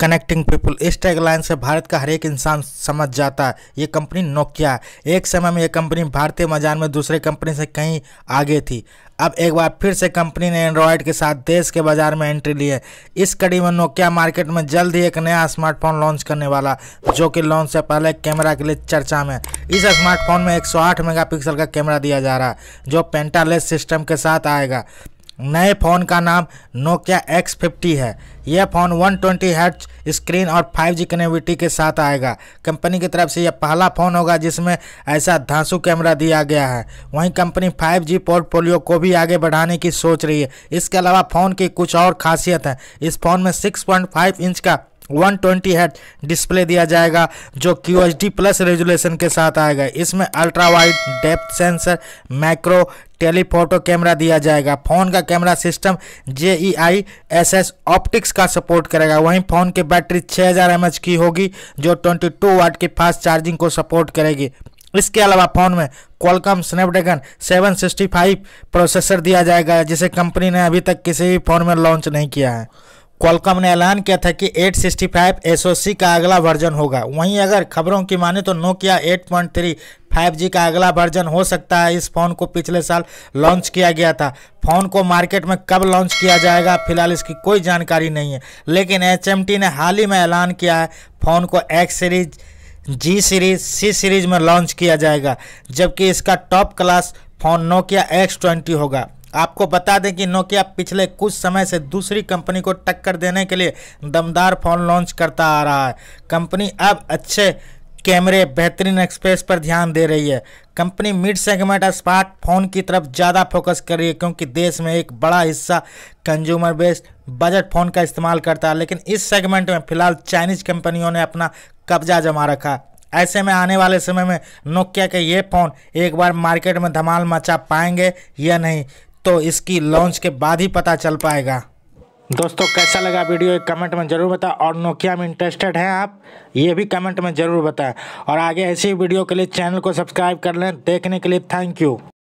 connecting people इस tagline से भारत का हर एक इंसान समझ जाता है ये कंपनी नोकिया एक समय में ये कंपनी भारतीय बाजार में दूसरे कंपनी से कहीं आगे थी अब एक बार फिर से कंपनी ने एंड्रॉयड के साथ देश के बाजार में एंट्री ली है इस कड़ी में नोकिया मार्केट में जल्द ही एक नया स्मार्टफोन लॉन्च करने वाला जो कि लॉन्च से पहले कैमरा के लिए चर्चा में इस स्मार्टफोन में 108 मेगापिक्सल का कैमरा दिया जा रहा है जो पेंटालेस सिस्टम के साथ आएगा नए फ़ोन का नाम नोकिया X50 है यह फ़ोन 120 ट्वेंटी स्क्रीन और 5G कनेक्टिविटी के साथ आएगा कंपनी की तरफ से यह पहला फ़ोन होगा जिसमें ऐसा धांसु कैमरा दिया गया है वहीं कंपनी 5G पोर्टफोलियो को भी आगे बढ़ाने की सोच रही है इसके अलावा फ़ोन की कुछ और खासियत है इस फ़ोन में 6.5 इंच का 120 हेड डिस्प्ले दिया जाएगा जो Q H D plus resolution के साथ आएगा इसमें ultra wide depth sensor macro telephoto camera दिया जाएगा फ़ोन का camera system Z E I S S optics का सपोर्ट करेगा वहीं फ़ोन की बैटरी 6000 हज़ार की होगी जो 22 वाट की फास्ट चार्जिंग को सपोर्ट करेगी इसके अलावा फ़ोन में क्वालकॉम स्नैपड्रैगन 765 प्रोसेसर दिया जाएगा जिसे कंपनी ने अभी तक किसी भी फ़ोन में लॉन्च नहीं किया है क्वालकॉम ने ऐलान किया था कि 865 एसओसी का अगला वर्जन होगा वहीं अगर खबरों की माने तो नोकिया 8.3 जी का अगला वर्जन हो सकता है इस फ़ोन को पिछले साल लॉन्च किया गया था फ़ोन को मार्केट में कब लॉन्च किया जाएगा फिलहाल इसकी कोई जानकारी नहीं है लेकिन एच ने हाल ही में ऐलान किया है फ़ोन को X series G series C series में लॉन्च किया जाएगा जबकि इसका top class phone Nokia X होगा आपको बता दें कि नोकिया पिछले कुछ समय से दूसरी कंपनी को टक्कर देने के लिए दमदार फ़ोन लॉन्च करता आ रहा है कंपनी अब अच्छे कैमरे बेहतरीन एक्सप्रेस पर ध्यान दे रही है company mid segment smart phone की तरफ ज़्यादा फोकस कर रही है क्योंकि देश में एक बड़ा हिस्सा कंज्यूमर बेस्ड बजट फ़ोन का इस्तेमाल करता है लेकिन इस सेगमेंट में फिलहाल चाइनीज कंपनियों ने अपना कब्जा जमा रखा ऐसे में आने वाले समय में नोकिया के ये फ़ोन एक बार मार्केट में धमाल मचा पाएंगे या नहीं दोस्तों इसकी लॉन्च के बाद ही पता चल पाएगा दोस्तों कैसा लगा वीडियो एक कमेंट में ज़रूर बताएं और नोकिया में इंटरेस्टेड हैं आप ये भी कमेंट में ज़रूर बताएं और आगे ऐसी वीडियो के लिए चैनल को सब्सक्राइब कर लें देखने के लिए थैंक यू